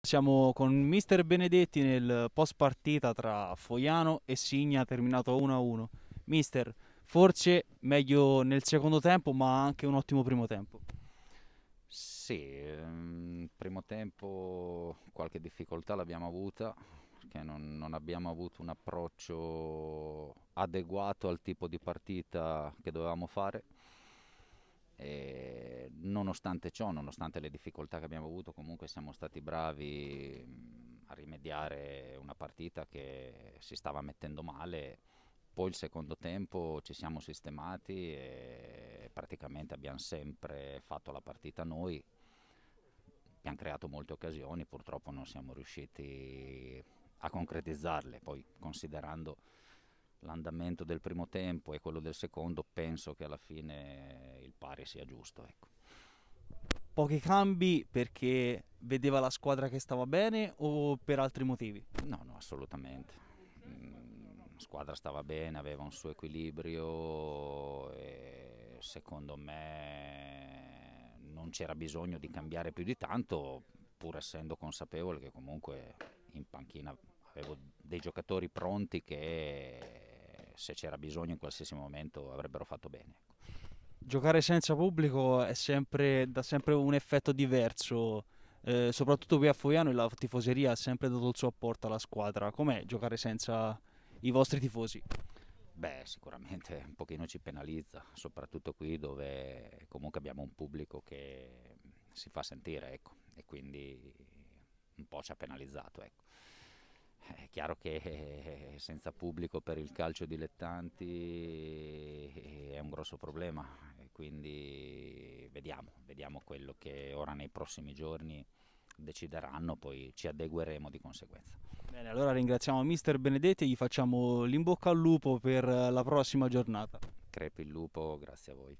Siamo con Mister Benedetti nel post partita tra Foiano e Signa terminato 1-1. Mister, forse meglio nel secondo tempo ma anche un ottimo primo tempo. Sì, ehm, primo tempo qualche difficoltà l'abbiamo avuta perché non, non abbiamo avuto un approccio adeguato al tipo di partita che dovevamo fare e nonostante ciò, nonostante le difficoltà che abbiamo avuto, comunque siamo stati bravi mm, a rimediare una partita che si stava mettendo male. Poi il secondo tempo ci siamo sistemati e praticamente abbiamo sempre fatto la partita noi. Abbiamo creato molte occasioni, purtroppo non siamo riusciti a concretizzarle. Poi considerando l'andamento del primo tempo e quello del secondo, penso che alla fine il pari sia giusto. Ecco. Pochi cambi perché vedeva la squadra che stava bene o per altri motivi? No, no, assolutamente. La mm, squadra stava bene, aveva un suo equilibrio e secondo me non c'era bisogno di cambiare più di tanto, pur essendo consapevole che comunque in panchina avevo dei giocatori pronti che se c'era bisogno in qualsiasi momento avrebbero fatto bene. Ecco. Giocare senza pubblico è sempre, dà sempre un effetto diverso, eh, soprattutto qui a Foiano la tifoseria ha sempre dato il suo apporto alla squadra. Com'è giocare senza i vostri tifosi? Beh, sicuramente un pochino ci penalizza, soprattutto qui dove comunque abbiamo un pubblico che si fa sentire, ecco, e quindi un po' ci ha penalizzato, ecco. È chiaro che eh, eh, eh, senza pubblico per il calcio dilettanti è un grosso problema, quindi vediamo, vediamo quello che ora nei prossimi giorni decideranno, poi ci adegueremo di conseguenza. Bene, allora ringraziamo Mister Benedetti e gli facciamo l'imbocca al lupo per la prossima giornata. Crepi il lupo, grazie a voi.